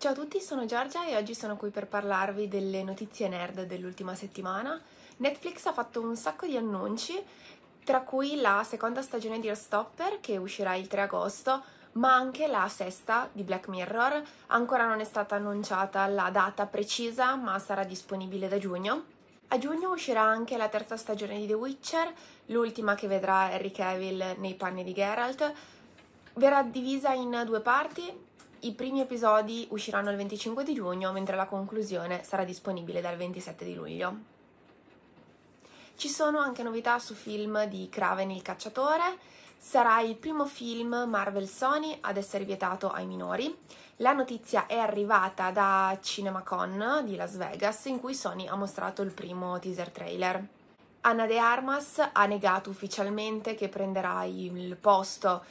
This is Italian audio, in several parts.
Ciao a tutti, sono Giorgia e oggi sono qui per parlarvi delle notizie nerd dell'ultima settimana. Netflix ha fatto un sacco di annunci, tra cui la seconda stagione di Stopper che uscirà il 3 agosto, ma anche la sesta di Black Mirror. Ancora non è stata annunciata la data precisa, ma sarà disponibile da giugno. A giugno uscirà anche la terza stagione di The Witcher, l'ultima che vedrà Harry Cavill nei panni di Geralt. Verrà divisa in due parti, i primi episodi usciranno il 25 di giugno, mentre la conclusione sarà disponibile dal 27 di luglio. Ci sono anche novità su film di Craven il cacciatore, sarà il primo film Marvel Sony ad essere vietato ai minori. La notizia è arrivata da CinemaCon di Las Vegas in cui Sony ha mostrato il primo teaser trailer. Anna De Armas ha negato ufficialmente che prenderà il posto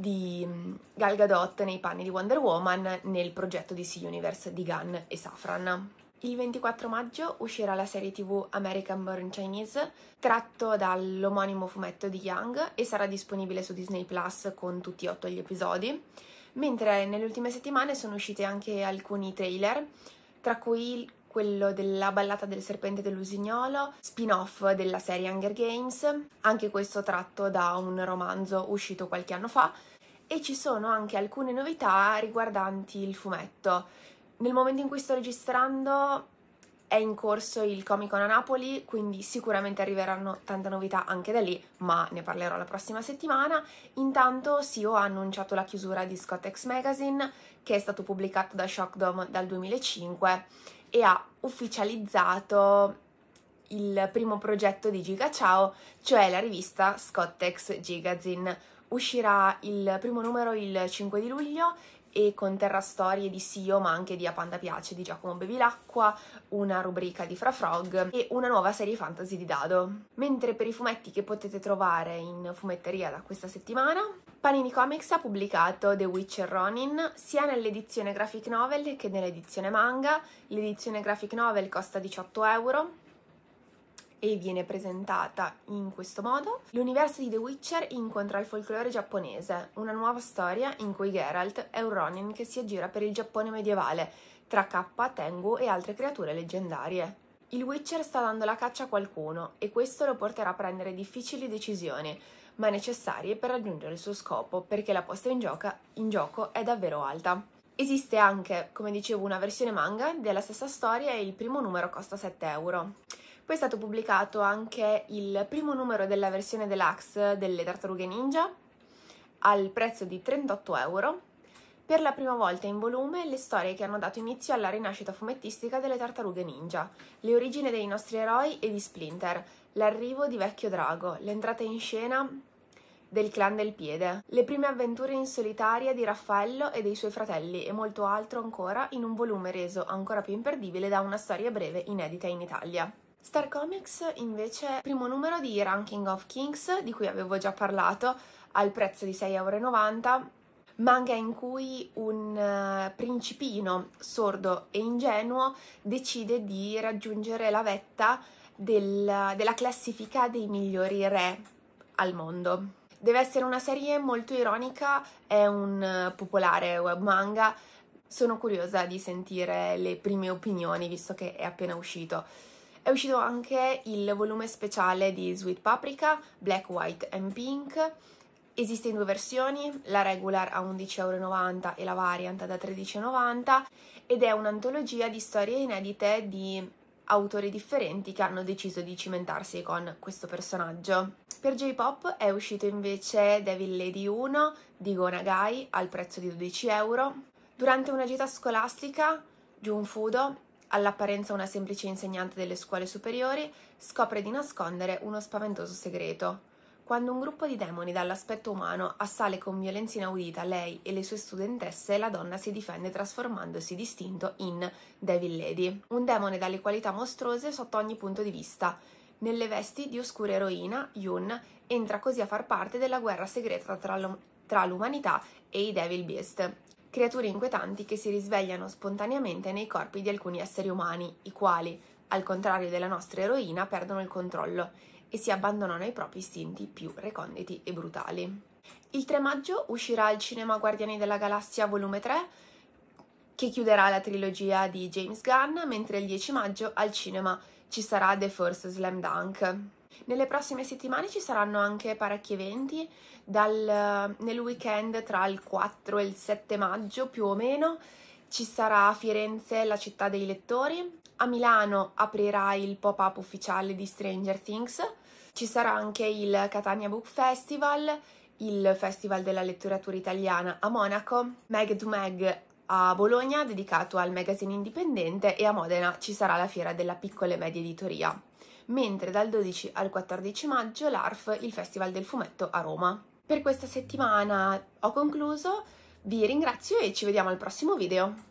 di mm, Gal Gadot nei panni di Wonder Woman nel progetto di Sea Universe di Gunn e Safran. Il 24 maggio uscirà la serie tv American Born Chinese, tratto dall'omonimo fumetto di Young e sarà disponibile su Disney Plus con tutti e otto gli episodi, mentre nelle ultime settimane sono usciti anche alcuni trailer, tra cui quello della ballata del serpente dell'usignolo, spin-off della serie Hunger Games, anche questo tratto da un romanzo uscito qualche anno fa, e ci sono anche alcune novità riguardanti il fumetto. Nel momento in cui sto registrando è in corso il Comic Con a Napoli, quindi sicuramente arriveranno tante novità anche da lì, ma ne parlerò la prossima settimana. Intanto Sio ha annunciato la chiusura di Scott X Magazine, che è stato pubblicato da Shockdom dal 2005 e ha ufficializzato il primo progetto di Giga Ciao, cioè la rivista Scottex Gigazine uscirà il primo numero il 5 di luglio e conterrà storie di Sio ma anche di A Panda Piace di Giacomo Bevilacqua, una rubrica di Fra Frog e una nuova serie fantasy di Dado. Mentre per i fumetti che potete trovare in fumetteria da questa settimana, Panini Comics ha pubblicato The Witcher Ronin sia nell'edizione graphic novel che nell'edizione manga. L'edizione graphic novel costa 18 euro, e viene presentata in questo modo. L'universo di The Witcher incontra il folklore giapponese, una nuova storia in cui Geralt è un Ronin che si aggira per il Giappone medievale, tra K, Tengu e altre creature leggendarie. Il Witcher sta dando la caccia a qualcuno e questo lo porterà a prendere difficili decisioni, ma necessarie per raggiungere il suo scopo, perché la posta in, gioca, in gioco è davvero alta. Esiste anche, come dicevo, una versione manga della stessa storia e il primo numero costa 7 euro. Poi è stato pubblicato anche il primo numero della versione deluxe delle Tartarughe Ninja al prezzo di 38 euro. Per la prima volta in volume le storie che hanno dato inizio alla rinascita fumettistica delle Tartarughe Ninja, le origini dei nostri eroi e di Splinter, l'arrivo di Vecchio Drago, l'entrata in scena del clan del piede, le prime avventure in solitaria di Raffaello e dei suoi fratelli e molto altro ancora in un volume reso ancora più imperdibile da una storia breve inedita in Italia. Star Comics invece primo numero di Ranking of Kings di cui avevo già parlato al prezzo di 6,90€, manga in cui un eh, principino sordo e ingenuo decide di raggiungere la vetta del, della classifica dei migliori re al mondo. Deve essere una serie molto ironica, è un eh, popolare web manga, sono curiosa di sentire le prime opinioni visto che è appena uscito. È uscito anche il volume speciale di Sweet Paprika, Black, White and Pink. Esiste in due versioni, la regular a 11,90€ e la variant da 13,90€ ed è un'antologia di storie inedite di autori differenti che hanno deciso di cimentarsi con questo personaggio. Per J-Pop è uscito invece Devil Lady 1 di Gonagai al prezzo di 12 euro. Durante una gita scolastica, Jun Fudo all'apparenza una semplice insegnante delle scuole superiori, scopre di nascondere uno spaventoso segreto. Quando un gruppo di demoni dall'aspetto umano assale con violenza inaudita lei e le sue studentesse, la donna si difende trasformandosi distinto in Devil Lady, un demone dalle qualità mostruose sotto ogni punto di vista. Nelle vesti di oscura eroina, Yun entra così a far parte della guerra segreta tra, tra l'umanità e i Devil Beast, creature inquietanti che si risvegliano spontaneamente nei corpi di alcuni esseri umani, i quali, al contrario della nostra eroina, perdono il controllo e si abbandonano ai propri istinti più reconditi e brutali. Il 3 maggio uscirà il cinema Guardiani della Galassia volume 3, che chiuderà la trilogia di James Gunn, mentre il 10 maggio al cinema ci sarà The Force Slam Dunk. Nelle prossime settimane ci saranno anche parecchi eventi, Dal, eh, nel weekend tra il 4 e il 7 maggio più o meno ci sarà a Firenze la città dei lettori, a Milano aprirà il pop-up ufficiale di Stranger Things, ci sarà anche il Catania Book Festival, il Festival della letteratura italiana a Monaco, Meg to Meg a Bologna dedicato al magazine indipendente e a Modena ci sarà la fiera della piccola e media editoria mentre dal 12 al 14 maggio l'ARF, il Festival del Fumetto a Roma. Per questa settimana ho concluso, vi ringrazio e ci vediamo al prossimo video.